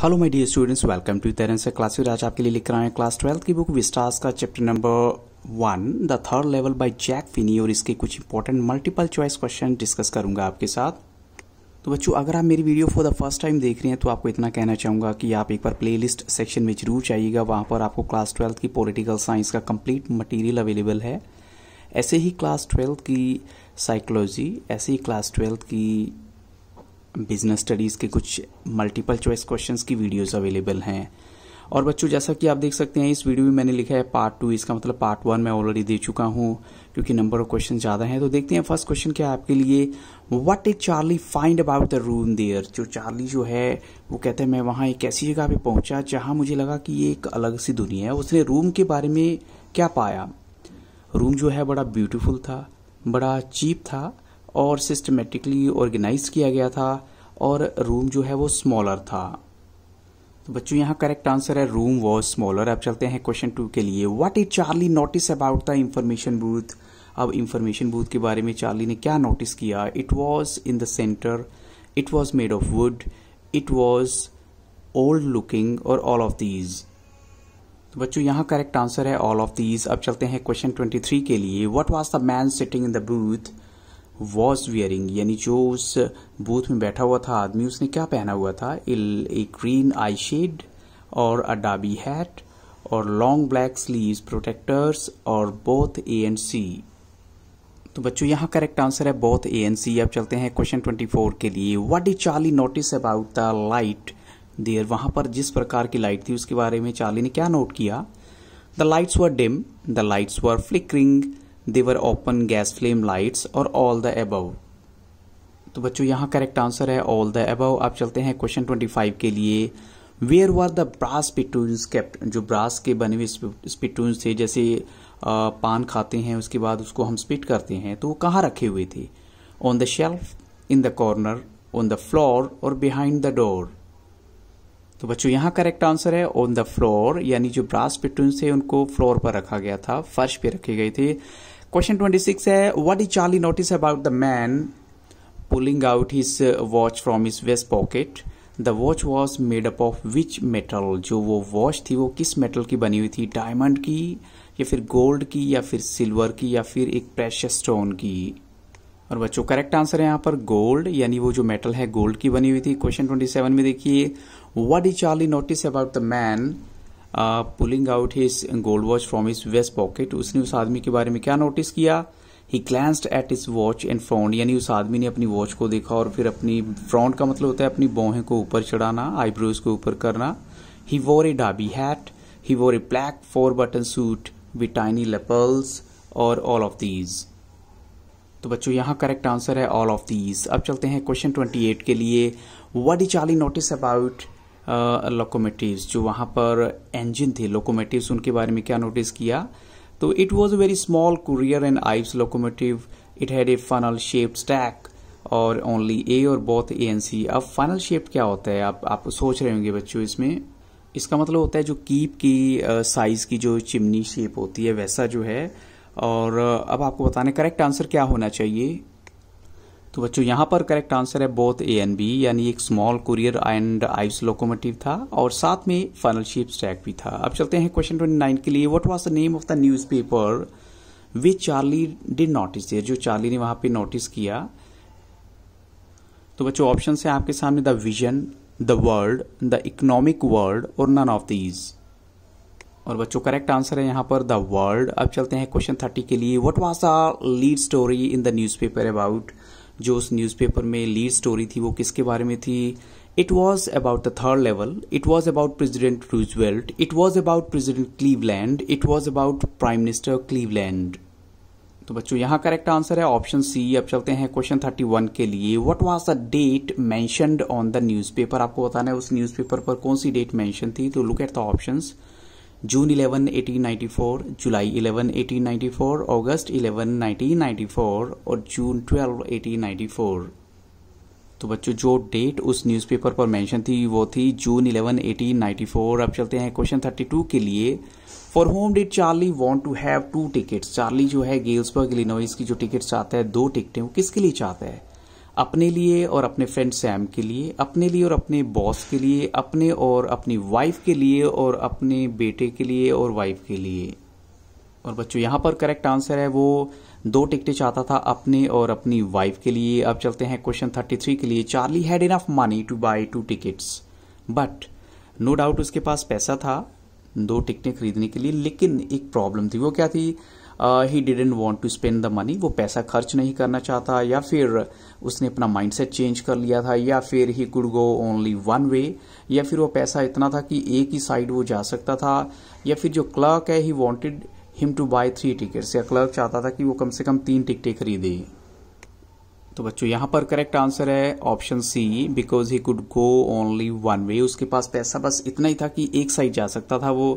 hello my dear students welcome to तेरेंस से आज आपके लिए लिख रहा है क्लास ट्वेल्थ की बुक विस्टास का chapter number one the third level by Jack Finney और इसके कुछ important multiple choice question discuss करूंगा आपके साथ तो बच्चों अगर आप मेरी video for the first time देख रहे हैं तो आपको इतना कहना चाहूंगा कि आप एक बार प्लेलिस्ट सेक्शन में जरूर जाइएगा वहां पर आपको क्लास ट्वेल्थ की पोलिटिकल साइंस का कंप्लीट मटीरियल अवेलेबल है ऐसे ही क्लास ट्वेल्थ की साइकोलॉजी ऐसे ही क्लास ट्वेल्थ की बिजनेस स्टडीज़ के कुछ मल्टीपल चॉइस क्वेश्चंस की वीडियोस अवेलेबल हैं और बच्चों जैसा कि आप देख सकते हैं इस वीडियो में मैंने लिखा है पार्ट टू इसका मतलब पार्ट वन मैं ऑलरेडी दे चुका हूँ क्योंकि नंबर ऑफ क्वेश्चन ज़्यादा हैं तो देखते हैं फर्स्ट क्वेश्चन क्या है आपके लिए what is Charlie find about the room there जो चार्ली जो है वो कहते हैं मैं वहां एक ऐसी जगह पे पहुंचा जहां मुझे लगा कि ये एक अलग सी दुनिया है उसने रूम के बारे में क्या पाया रूम जो है बड़ा ब्यूटीफुल था बड़ा चीप था और सिस्टमेटिकली ऑर्गेनाइज किया गया था और रूम जो है वो स्मॉलर था तो बच्चों यहाँ करेक्ट आंसर है रूम वॉज स्मॉलर अब चलते हैं क्वेश्चन टू के लिए what is Charlie notice about the information booth अब इंफॉर्मेशन बूथ के बारे में चार्ली ने क्या नोटिस किया it was in the centre it was made of wood it was old looking और ऑल ऑफ दीज तो बच्चों यहां करेक्ट आंसर है ऑल ऑफ दीज अब चलते हैं क्वेश्चन ट्वेंटी थ्री के लिए what was the man sitting in the booth was wearing यानी जो उस बूथ में बैठा हुआ था आदमी उसने क्या पहना हुआ था एक ग्रीन आई शेड और अ डाबी हैट और लॉन्ग ब्लैक स्लीव्स प्रोटेक्टर्स और बोथ ए एंड सी तो बच्चों यहाँ करेक्ट आंसर है बोथ ए एंड सी अब चलते हैं क्वेश्चन ट्वेंटी फोर के लिए what did Charlie notice about the light there वहां पर जिस प्रकार की लाइट थी उसके बारे में चार्ली ने क्या नोट किया the lights were dim the lights were flickering they open gas flame flame और ऑल द एबव तो बच्चों यहाँ करेक्ट आंसर है ऑल द एबव आप चलते हैं क्वेश्चन ट्वेंटी फाइव के लिए where were the brass spittoons kept जो ब्रास के बने हुए स्पिटून थे जैसे पान खाते हैं उसके बाद उसको हम स्पिट करते हैं तो वो कहाँ रखे हुए थे on the shelf in the corner on the floor और बिहाइंड द डोर तो बच्चों यहाँ करेक्ट आंसर है ऑन द फ्लोर यानी जो ब्रास पिटून थे उनको फ्लोर पर रखा गया था फर्श पे रखे गए थे क्वेश्चन ट्वेंटी सिक्स है what is Charlie notice about the man pulling out his watch from his vest pocket the watch was made up of which metal जो वो वॉच थी वो किस मेटल की बनी हुई थी डायमंड की या फिर गोल्ड की या फिर सिल्वर की या फिर एक प्रेश स्टोन की और बच्चों करेक्ट आंसर है यहाँ पर गोल्ड यानी वो जो मेटल है गोल्ड की बनी हुई थी क्वेश्चन ट्वेंटी सेवन में देखिए what is Charlie notice about the man pulling out his gold watch from his vest pocket उसने उस आदमी के बारे में क्या नोटिस किया he glanced at his watch and frowned यानी उस आदमी ने अपनी वॉच को देखा और फिर अपनी फ्रॉन्ट का मतलब होता है अपनी बोहे को ऊपर चढ़ाना आईब्रोज को ऊपर करना ही wore A dobby hat he wore a black four button suit with tiny lapels और ऑल ऑफ दीज तो बच्चों यहाँ करेक्ट आंसर है ऑल ऑफ दीज अब चलते हैं क्वेश्चन ट्वेंटी एट के लिए what did Charlie notice about locomotive जो वहां पर इंजन थे लोकोमेटिव उनके बारे में क्या नोटिस किया तो it was a very small Currier and Ives locomotive it had a funnel shape stack और ओनली ए और बोथ ए एन सी अब फाइनल शेप क्या होता है आप आप सोच रहे होंगे बच्चों इसमें इसका मतलब होता है जो कीप की साइज की जो चिमनी शेप होती है वैसा जो है और अब आपको बताने करेक्ट आंसर क्या होना चाहिए तो बच्चों यहाँ पर करेक्ट आंसर है बोथ ए एंड बी यानी एक small Currier and Ives locomotive था और साथ में फनल शिप स्टैक भी था अब चलते हैं क्वेश्चन ट्वेंटी नाइन के लिए what was the name of the newspaper Charlie did notice जो चार्ली ने वहां पे नोटिस किया तो बच्चों ऑप्शन है आपके सामने the vision the world the economic world और नन ऑफ दीज और बच्चों करेक्ट आंसर है यहाँ पर द वर्ल्ड अब चलते हैं क्वेश्चन थर्टी के लिए what was the lead story in the newspaper about जो उस न्यूज़पेपर में लीड स्टोरी थी वो किसके बारे में थी it was about the third level it was about president Roosevelt it was about president Cleveland it was about prime minister Cleveland तो बच्चों यहां करेक्ट आंसर है ऑप्शन सी अब चलते हैं क्वेश्चन थर्टी वन के लिए what was the date mentioned on the newspaper आपको बताना है उस न्यूज़पेपर पर कौन सी डेट मेंशन थी तो look at the options June 11, 1894, July 11, 1894, August 11, 1994 और जून 12, 1894 तो बच्चों जो डेट उस न्यूज़पेपर पर मेंशन थी वो थी जून 11, 1894 अब चलते हैं क्वेश्चन 32 के लिए for whom did Charlie want to have two tickets Charlie जो है गेल्सबर्ग इलिनोइस की जो टिकट चाहता है दो टिकटें वो किसके लिए चाहता है अपने लिए और अपने फ्रेंड सैम के लिए अपने लिए और अपने बॉस के लिए अपने और अपनी वाइफ के लिए और अपने बेटे के लिए और वाइफ के लिए और बच्चों यहां पर करेक्ट आंसर है वो दो टिकटें चाहता था अपने और अपनी वाइफ के लिए अब चलते हैं क्वेश्चन थर्टी थ्री के लिए Charlie had enough money to buy two tickets but no doubt उसके पास पैसा था दो टिकटें खरीदने के लिए लेकिन एक प्रॉब्लम थी वो क्या थी he didn't want to spend the money वो पैसा खर्च नहीं करना चाहता या फिर उसने अपना माइंडसेट चेंज कर लिया था या फिर he could go only one way या फिर वो पैसा इतना था कि एक ही साइड वो जा सकता था या फिर जो क्लर्क है he wanted him to buy three tickets या क्लर्क चाहता था कि वो कम से कम तीन टिकटें खरीदे तो बच्चों यहां पर करेक्ट आंसर है option C because he could go only one way उसके पास पैसा बस इतना ही था कि एक साइड जा सकता था वो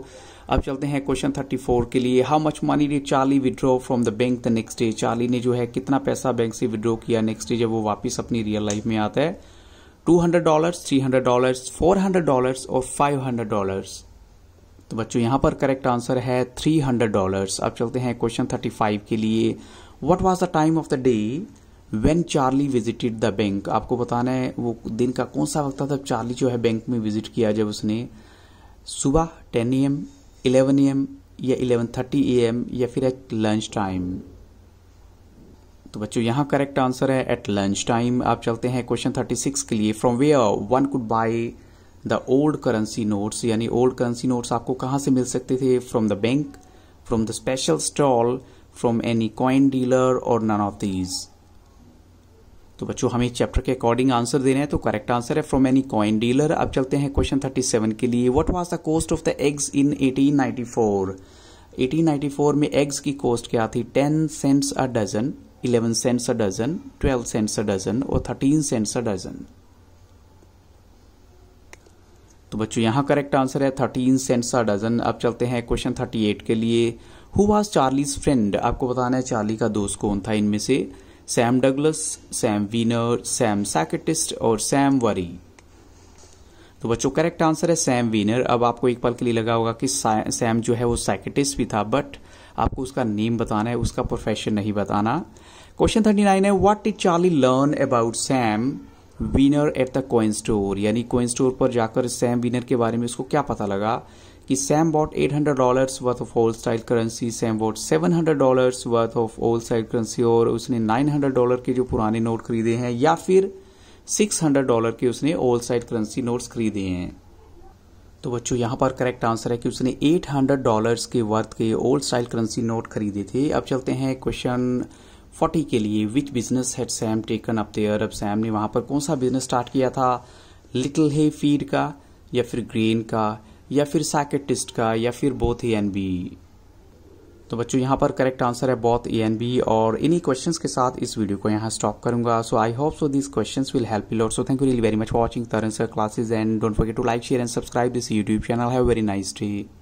अब चलते हैं क्वेश्चन थर्टी फोर के लिए how much money did Charlie withdraw from the bank the next day Charlie ने जो है कितना पैसा बैंक से विद्रॉ किया नेक्स्ट डे जब वो वापस अपनी रियल लाइफ में आता है two hundred dollar three hundred dollar four hundred dollar और फाइव हंड्रेड डॉलर तो बच्चों यहां पर करेक्ट आंसर है थ्री हंड्रेड डॉलर अब चलते हैं क्वेश्चन थर्टी फाइव के लिए what was the time of the day when Charlie visited the bank आपको बताना है वो दिन का कौन सा वक्त था जब चार्ली जो है बैंक में विजिट किया जब उसने सुबह ten A M eleven A M या इलेवन थर्टी ए एम या फिर एट लंच टाइम तो बच्चों यहाँ करेक्ट आंसर है एट लंच टाइम आप चलते हैं क्वेश्चन थर्टी सिक्स के लिए from where one could buy the old currency notes यानी ओल्ड करेंसी नोट्स आपको कहां से मिल सकते थे from the bank from the special stall from any coin dealer और नन ऑफ दीज तो बच्चों हमें चैप्टर के अकॉर्डिंग आंसर देना है तो करेक्ट आंसर है फ्रॉम एनी कॉइन डीलर अब चलते हैं क्वेश्चन 37 के लिए what was the cost of the eggs in 1894 1894 में एग्स की कॉस्ट क्या थी 10 cents a dozen 11 cents a dozen 12 cents a dozen और 13 सेंट्स अ डजन तो बच्चों यहां करेक्ट आंसर है थर्टीन सेंट्स अ डजन अब चलते हैं क्वेश्चन थर्टी एट के लिए हु वॉज चार्लीज फ्रेंड आपको बताना है चार्ली का दोस्त कौन था इनमें से Sam Douglas Sam Weiner Sam सैकेटिस्ट और सैम वरी तो बच्चों करेक्ट आंसर है सैम वीनर अब आपको एक पल के लिए लगा होगा कि सैम जो है वो साइकेटिस्ट भी था बट आपको उसका नेम बताना है उसका प्रोफेशन नहीं बताना क्वेश्चन थर्टी नाइन है what did Charlie learn about Sam Weiner at the coin store यानी कोइन स्टोर पर जाकर सैम वीनर के बारे में उसको क्या पता लगा कि Sam bought $800 worth of old style currency, Sam bought $700 worth of old style currency और उसने 900 डॉलर के जो पुराने नोट खरीदे हैं या फिर 600 डॉलर के उसने ओल्ड स्टाइल करेंसी नोट्स खरीदे हैं तो बच्चों यहां पर करेक्ट आंसर है कि उसने 800 डॉलर्स के वर्थ के ओल्ड स्टाइल करेंसी नोट खरीदे थे अब चलते हैं क्वेश्चन 40 के लिए which business had Sam taken up there अब सैम ने वहां पर कौन सा बिजनेस स्टार्ट किया था लिटिल हे फीड का या फिर ग्रेन का या फिर सैकेट का या फिर बोथ ए एन बी तो बच्चों यहां पर करेक्ट आंसर है बोथ ए एन बी और इन्हीं क्वेश्चंस के साथ इस वीडियो को यहां स्टॉप करूंगा so I hope so this questions will help you lot so thank you really very much watching Taran sir classes and don't forget to like share and subscribe this YouTube channel have very nice day